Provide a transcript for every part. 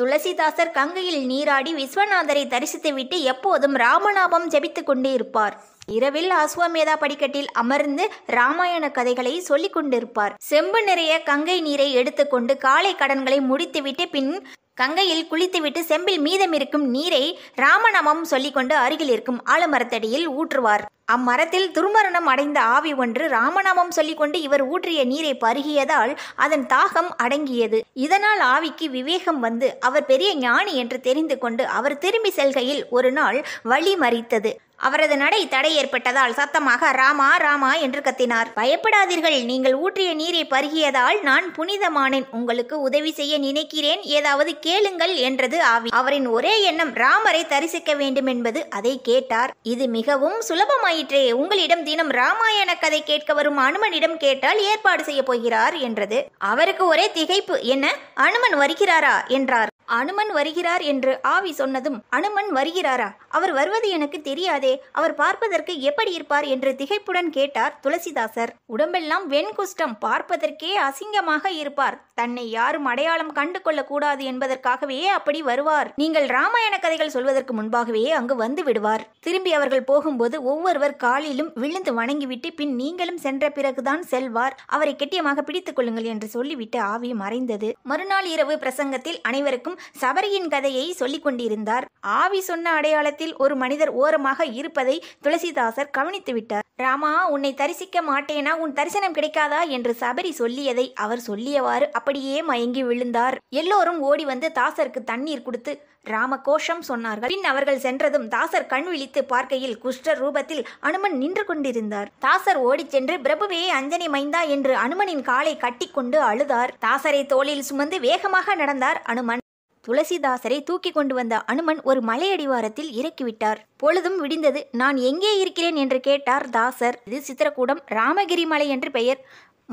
துளசிதாசர் கங்கையில் நீராடி விஸ்வநாதரை தரிசித்துவிட்டு எப்போதும் ராமநாபம் ஜெபித்து கொண்டே இருப்பார் இரவில் அஸ்வமேதா படிக்கட்டில் அமர்ந்து ராமாயண கதைகளை சொல்லிக் கொண்டிருப்பார் செம்பு நிறைய கங்கை நீரை எடுத்துக்கொண்டு காலை கடன்களை முடித்துவிட்டு பின் கங்கையில் குளித்துவிட்டு செம்பில் மீதமிருக்கும் நீரை ராமநாமம் சொல்லிக்கொண்டு அருகில் இருக்கும் ஆலமரத்தடியில் ஊற்றுவார் அம்மரத்தில் துர்மரணம் அடைந்த ஆவி ஒன்று ராமநாமம் சொல்லிக்கொண்டு இவர் ஊற்றிய நீரை பருகியதால் அதன் தாகம் அடங்கியது இதனால் ஆவிக்கு விவேகம் வந்து அவர் பெரிய ஞானி என்று தெரிந்து கொண்டு அவர் திரும்பி செல்கையில் ஒரு நாள் வழி மறித்தது அவரது நடை தடை ஏற்பட்டதால் சத்தமாக ராமா ராமா என்று கத்தினார் பயப்படாதீர்கள் நீங்கள் ஊற்றிய நீரை பருகியதால் நான் புனிதமானேன் உங்களுக்கு உதவி செய்ய நினைக்கிறேன் ஏதாவது கேளுங்கள் என்றது ஆவி அவரின் ஒரே எண்ணம் ராமரை தரிசிக்க வேண்டும் என்பது அதை கேட்டார் இது மிகவும் சுலபமாயிற்றே உங்களிடம் தினம் ராமாயண கதை கேட்க வரும் அனுமனிடம் கேட்டால் ஏற்பாடு செய்ய போகிறார் என்றது அவருக்கு ஒரே திகைப்பு என்ன அனுமன் வருகிறாரா என்றார் அனுமன் வருகிறார் என்று ஆவி சொன்னதும் அனுமன் வருகிறாரா அவர் வருவது எனக்கு தெரியாதே மகாராஜே அவர் பார்ப்பதற்கு எப்படி இருப்பார் என்று திகைப்புடன் கேட்டார் துளசிதாசர் உடம்பெல்லாம் வெண்குஷ்டம் பார்ப்பதற்கே அசிங்கமாக இருப்பார் தன்னை யாரும் அடையாளம் கண்டு கூடாது என்பதற்காகவே அப்படி வருவார் நீங்கள் ராமாயண கதைகள் சொல்வதற்கு முன்பாகவே அங்கு வந்து விடுவார் திரும்பி அவர்கள் போகும்போது ஒவ்வொருவர் காலிலும் விழுந்து வணங்கிவிட்டு பின் நீங்களும் சென்ற பிறகுதான் செல்வார் அவரை கெட்டியமாக பிடித்துக் கொள்ளுங்கள் என்று சொல்லிவிட்டு ஆவி மறைந்தது மறுநாள் இரவு பிரசங்கத்தில் அனைவருக்கும் சபரியின் கதையை சொல்லிக் கொண்டிருந்தார் ஆவி சொன்ன அடையாளத்தில் ஒரு மனிதர் ஓரமாக இருப்பதை துளசிதாசர் கவனித்துவிட்டார் ராமா உன்னை தரிசிக்க மாட்டேனா உன் தரிசனம் கிடைக்காதா என்று சபரி சொல்லியதை அவர் சொல்லியவாறு அப்படியே மயங்கி விழுந்தார் எல்லோரும் ஓடி வந்து தாசருக்கு தண்ணீர் கொடுத்து ராம கோஷம் சொன்னார்கள் பின் அவர்கள் சென்றதும் தாசர் கண் விழித்து பார்க்கையில் குஷ்டர் ரூபத்தில் அனுமன் நின்று கொண்டிருந்தார் தாசர் ஓடிச் சென்று பிரபுவே அஞ்சனி மைந்தா என்று அனுமனின் காலை கட்டி கொண்டு அழுதார் தாசரை தோளில் சுமந்து வேகமாக நடந்தார் அனுமன் துளசிதாசரை தூக்கி கொண்டு வந்த அனுமன் ஒரு மலையடிவாரத்தில் இறக்கிவிட்டார் பொழுதும் விடிந்தது நான் எங்கே இருக்கிறேன் என்று கேட்டார் தாசர் இது சித்திரக்கூடம் ராமகிரி மலை என்று பெயர்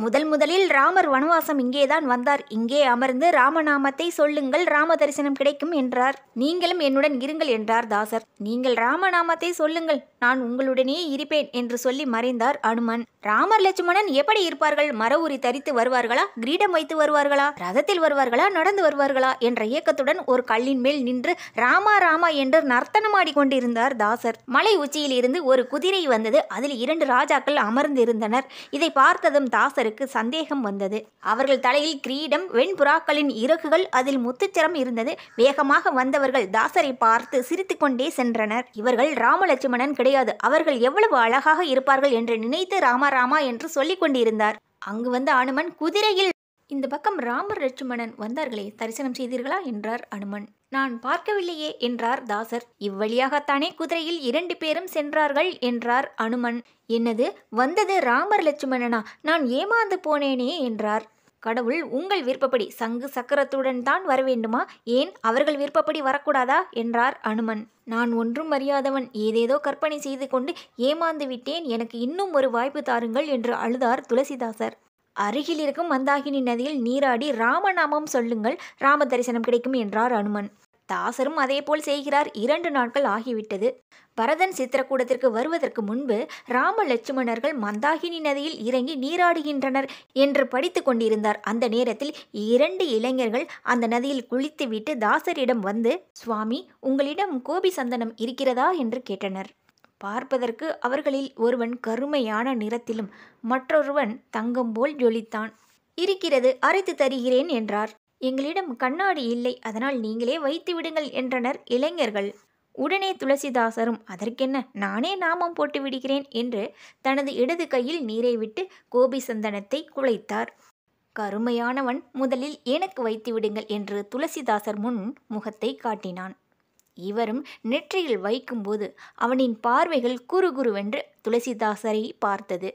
முதல் முதலில் ராமர் வனவாசம் இங்கேதான் வந்தார் இங்கே அமர்ந்து ராமநாமத்தை சொல்லுங்கள் ராம தரிசனம் கிடைக்கும் என்றார் நீங்களும் என்னுடன் இருங்கள் என்றார் தாசர் நீங்கள் ராமநாமத்தை சொல்லுங்கள் நான் உங்களுடனே இருப்பேன் என்று சொல்லி மறைந்தார் அனுமன் ராமர் லட்சுமணன் எப்படி இருப்பார்கள் மர உரி தரித்து வருவார்களா கிரீடம் வைத்து வருவார்களா ரதத்தில் வருவார்களா நடந்து வருவார்களா என்ற இயக்கத்துடன் ஒரு கல்லின் மேல் நின்று ராமா ராமா என்று நர்த்தனமாடி கொண்டிருந்தார் தாசர் மலை உச்சியில் இருந்து ஒரு குதிரை வந்தது அதில் இரண்டு ராஜாக்கள் அமர்ந்திருந்தனர் இதை பார்த்ததும் தாசர் இருவருக்கு சந்தேகம் வந்தது அவர்கள் தலையில் கிரீடம் வெண்புறாக்களின் இறகுகள் அதில் முத்துச்சரம் இருந்தது வேகமாக வந்தவர்கள் தாசரை பார்த்து சிரித்து கொண்டே சென்றனர் இவர்கள் ராமலட்சுமணன் கிடையாது அவர்கள் எவ்வளவு அழகாக இருப்பார்கள் என்று நினைத்து ராமா ராமா என்று சொல்லிக் கொண்டிருந்தார் அங்கு வந்த அனுமன் குதிரையில் இந்த பக்கம் ராமர் லட்சுமணன் வந்தார்களே தரிசனம் செய்தீர்களா என்றார் அனுமன் நான் பார்க்கவில்லையே என்றார் தாசர் இவ்வழியாகத்தானே குதிரையில் இரண்டு பேரும் சென்றார்கள் என்றார் அனுமன் என்னது வந்தது ராமர் லட்சுமணனா நான் ஏமாந்து போனேனே என்றார் கடவுள் உங்கள் விருப்பப்படி சங்கு சக்கரத்துடன் தான் வரவேண்டுமா ஏன் அவர்கள் விருப்பப்படி வரக்கூடாதா என்றார் அனுமன் நான் ஒன்றும் அறியாதவன் ஏதேதோ கற்பனை செய்து கொண்டு ஏமாந்து விட்டேன் எனக்கு இன்னும் ஒரு வாய்ப்பு தாருங்கள் என்று அழுதார் துளசிதாசர் அருகில் இருக்கும் மந்தாகினி நதியில் நீராடி ராமநாமம் சொல்லுங்கள் ராம தரிசனம் கிடைக்கும் என்றார் அனுமன் தாசரும் அதேபோல் செய்கிறார் இரண்டு நாட்கள் ஆகிவிட்டது பரதன் சித்திரக்கூடத்திற்கு வருவதற்கு முன்பு ராம லட்சுமணர்கள் மந்தாகினி நதியில் இறங்கி நீராடுகின்றனர் என்று படித்து கொண்டிருந்தார் அந்த நேரத்தில் இரண்டு இளைஞர்கள் அந்த நதியில் குளித்துவிட்டு தாசரிடம் வந்து சுவாமி உங்களிடம் கோபி சந்தனம் இருக்கிறதா என்று கேட்டனர் பார்ப்பதற்கு அவர்களில் ஒருவன் கருமையான நிறத்திலும் மற்றொருவன் தங்கம் போல் ஜொலித்தான் இருக்கிறது அரைத்து தருகிறேன் என்றார் எங்களிடம் கண்ணாடி இல்லை அதனால் நீங்களே வைத்து விடுங்கள் என்றனர் இளைஞர்கள் உடனே துளசிதாசரும் அதற்கென்ன நானே நாமம் போட்டு விடுகிறேன் என்று தனது இடது கையில் நீரை விட்டு கோபி சந்தனத்தை குலைத்தார் கருமையானவன் முதலில் எனக்கு வைத்து விடுங்கள் என்று துளசிதாசர் முன் முகத்தை காட்டினான் இவரும் நெற்றியில் வைக்கும்போது அவனின் பார்வைகள் குறுகுருவென்று துளசிதாசரை பார்த்தது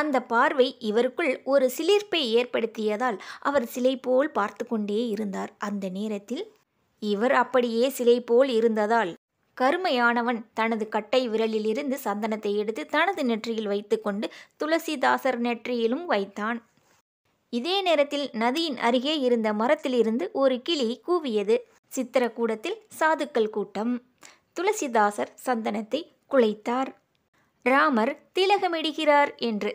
அந்த பார்வை இவருக்குள் ஒரு சிலிர்ப்பை ஏற்படுத்தியதால் அவர் சிலை போல் பார்த்து கொண்டே இருந்தார் அந்த நேரத்தில் இவர் அப்படியே சிலை போல் இருந்ததால் கருமையானவன் தனது கட்டை விரலிலிருந்து சந்தனத்தை எடுத்து தனது நெற்றியில் வைத்துக்கொண்டு துளசிதாசர் நெற்றியிலும் வைத்தான் இதே நேரத்தில் நதியின் அருகே இருந்த மரத்திலிருந்து ஒரு கிளி கூவியது சித்திரக்கூடத்தில் சாதுக்கள் கூட்டம் துளசிதாசர் சந்தனத்தை குலைத்தார் ராமர் திலகமிடுகிறார் என்று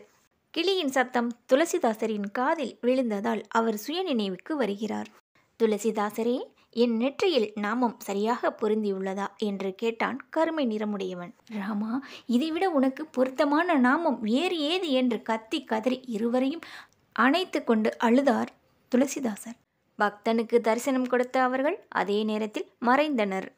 கிளியின் சத்தம் துளசிதாசரின் காதில் விழுந்ததால் அவர் சுய நினைவுக்கு வருகிறார் துளசிதாசரே என் நெற்றியில் நாமம் சரியாக பொருந்தியுள்ளதா என்று கேட்டான் கருமை நிறமுடையவன் ராமா இதைவிட உனக்கு பொருத்தமான நாமம் வேறு ஏது என்று கத்தி கதறி இருவரையும் அணைத்து கொண்டு அழுதார் துளசிதாசர் பக்தனுக்கு தரிசனம் கொடுத்த அவர்கள் அதே நேரத்தில் மறைந்தனர்